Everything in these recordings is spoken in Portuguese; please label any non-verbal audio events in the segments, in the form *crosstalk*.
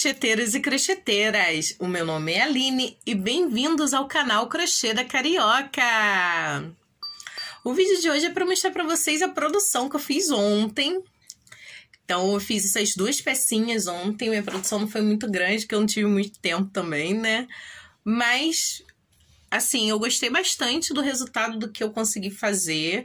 crocheteiros e crocheteiras! O meu nome é Aline e bem-vindos ao canal Crochê da Carioca! O vídeo de hoje é para mostrar para vocês a produção que eu fiz ontem. Então, eu fiz essas duas pecinhas ontem, minha produção não foi muito grande, que eu não tive muito tempo também, né? Mas, assim, eu gostei bastante do resultado do que eu consegui fazer.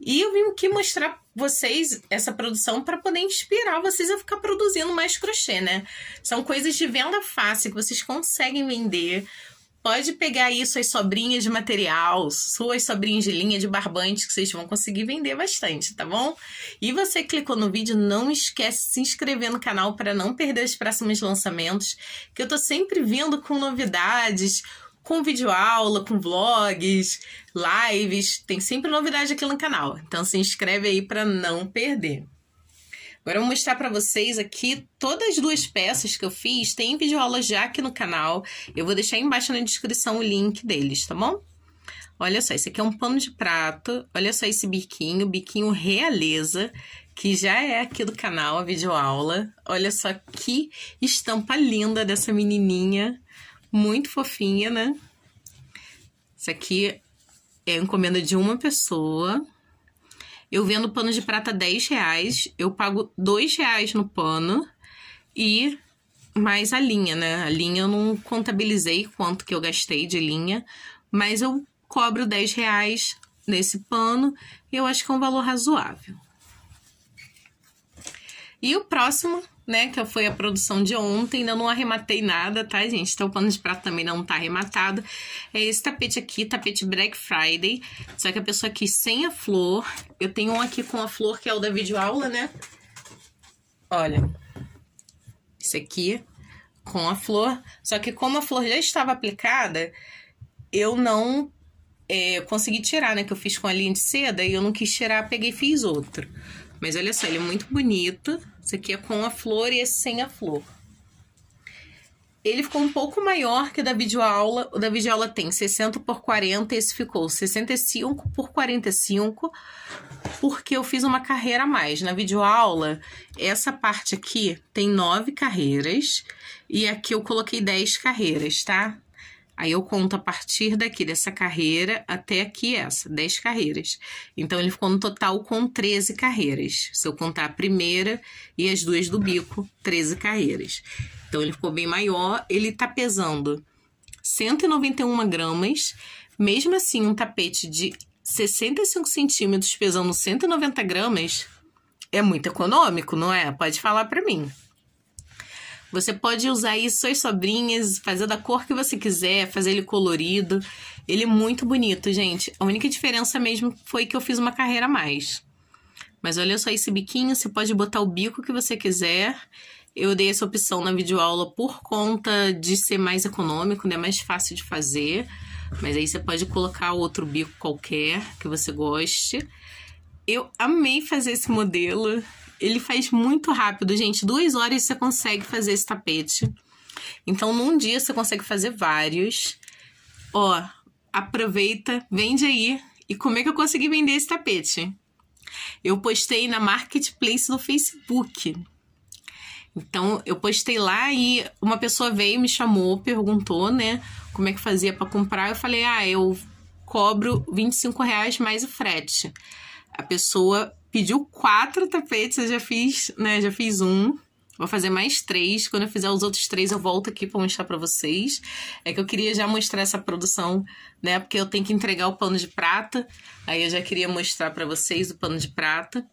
E eu vim aqui mostrar vocês essa produção para poder inspirar vocês a ficar produzindo mais crochê, né? São coisas de venda fácil que vocês conseguem vender. Pode pegar aí suas sobrinhas de material, suas sobrinhas de linha de barbante, que vocês vão conseguir vender bastante, tá bom? E você clicou no vídeo, não esquece de se inscrever no canal para não perder os próximos lançamentos, que eu tô sempre vindo com novidades, com videoaula, com vlogs, lives, tem sempre novidade aqui no canal. Então se inscreve aí para não perder. Agora eu vou mostrar para vocês aqui todas as duas peças que eu fiz, tem videoaula já aqui no canal. Eu vou deixar embaixo na descrição o link deles, tá bom? Olha só, esse aqui é um pano de prato. Olha só esse biquinho, biquinho realeza, que já é aqui do canal, a videoaula. Olha só que estampa linda dessa menininha muito fofinha, né? Isso aqui é encomenda de uma pessoa. Eu vendo pano de prata 10 reais, eu pago 2 reais no pano e mais a linha, né? A linha eu não contabilizei quanto que eu gastei de linha, mas eu cobro 10 reais nesse pano e eu acho que é um valor razoável. E o próximo, né, que foi a produção de ontem, ainda não arrematei nada, tá, gente? Então o pano de prato também não tá arrematado. É esse tapete aqui, tapete Black Friday, só que a pessoa aqui sem a flor. Eu tenho um aqui com a flor, que é o da videoaula, né? Olha, esse aqui com a flor. Só que como a flor já estava aplicada, eu não é, consegui tirar, né? Que eu fiz com a linha de seda e eu não quis tirar, peguei e fiz outro. Mas olha só, ele é muito bonito. Isso aqui é com a flor e esse sem a flor. Ele ficou um pouco maior que o da videoaula. O da videoaula tem 60 por 40, esse ficou 65 por 45, porque eu fiz uma carreira a mais. Na videoaula, essa parte aqui tem 9 carreiras e aqui eu coloquei 10 carreiras, tá? Aí eu conto a partir daqui, dessa carreira, até aqui essa, 10 carreiras. Então, ele ficou no total com 13 carreiras. Se eu contar a primeira e as duas do bico, 13 carreiras. Então, ele ficou bem maior. Ele tá pesando 191 gramas. Mesmo assim, um tapete de 65 centímetros pesando 190 gramas é muito econômico, não é? Pode falar para mim. Você pode usar aí suas sobrinhas, fazer da cor que você quiser, fazer ele colorido. Ele é muito bonito, gente. A única diferença mesmo foi que eu fiz uma carreira a mais. Mas olha só esse biquinho, você pode botar o bico que você quiser. Eu dei essa opção na videoaula por conta de ser mais econômico, né? Mais fácil de fazer. Mas aí você pode colocar outro bico qualquer que você goste. Eu amei fazer esse modelo. Ele faz muito rápido, gente. Duas horas você consegue fazer esse tapete. Então, num dia você consegue fazer vários. Ó, aproveita, vende aí. E como é que eu consegui vender esse tapete? Eu postei na marketplace do Facebook. Então, eu postei lá e uma pessoa veio, me chamou, perguntou, né, como é que fazia para comprar. Eu falei, ah, eu cobro 25 reais mais o frete. A pessoa pediu quatro tapetes, eu já fiz, né? Já fiz um. Vou fazer mais três. Quando eu fizer os outros três, eu volto aqui para mostrar para vocês. É que eu queria já mostrar essa produção, né? Porque eu tenho que entregar o pano de prata. Aí eu já queria mostrar para vocês o pano de prata.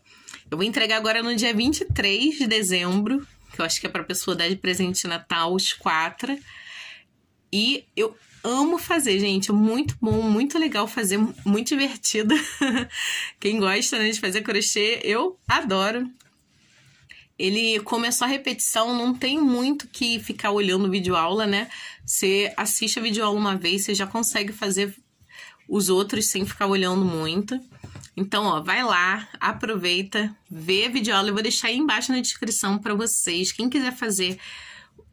Eu vou entregar agora no dia 23 de dezembro, que eu acho que é para pessoa dar de presente de Natal os quatro. E eu amo fazer, gente. É muito bom, muito legal fazer, muito divertido. *laughs* Quem gosta né, de fazer crochê, eu adoro. Ele começou a repetição, não tem muito que ficar olhando vídeo aula, né? Você assiste a vídeo aula uma vez, você já consegue fazer os outros sem ficar olhando muito. Então, ó, vai lá, aproveita, vê a vídeo aula. Eu vou deixar aí embaixo na descrição para vocês. Quem quiser fazer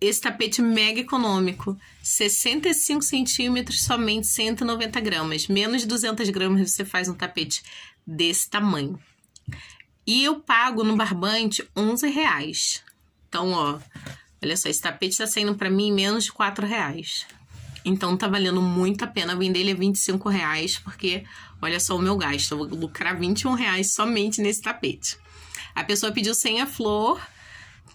esse tapete é mega econômico, 65 centímetros, somente 190 gramas. Menos de 200 gramas você faz um tapete desse tamanho. E eu pago no barbante 11 reais. Então, ó, olha só, esse tapete está saindo para mim menos de 4 reais. Então tá valendo muito a pena vender ele a 25 reais, porque olha só o meu gasto, eu vou lucrar 21 reais somente nesse tapete. A pessoa pediu sem a flor,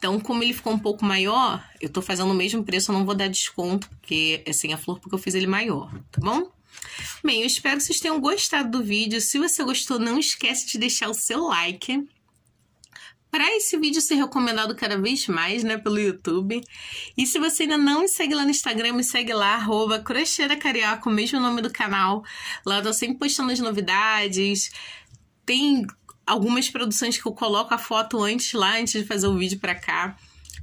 então, como ele ficou um pouco maior, eu tô fazendo o mesmo preço, eu não vou dar desconto, porque é sem a flor, porque eu fiz ele maior, tá bom? Bem, eu espero que vocês tenham gostado do vídeo. Se você gostou, não esquece de deixar o seu like para esse vídeo ser recomendado cada vez mais, né, pelo YouTube. E se você ainda não me segue lá no Instagram, me segue lá, arroba Crocheira o mesmo nome do canal. Lá eu tô sempre postando as novidades. Tem algumas produções que eu coloco a foto antes lá, antes de fazer o vídeo para cá.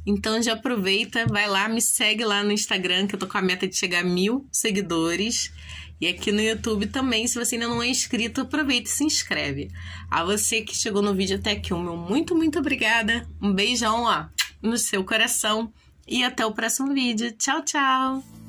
Então já aproveita, vai lá, me segue lá no Instagram, que eu tô com a meta de chegar a mil seguidores. E aqui no YouTube também, se você ainda não é inscrito, aproveita e se inscreve. A você que chegou no vídeo até aqui, o meu muito, muito obrigada. Um beijão, ó, no seu coração. E até o próximo vídeo. Tchau, tchau!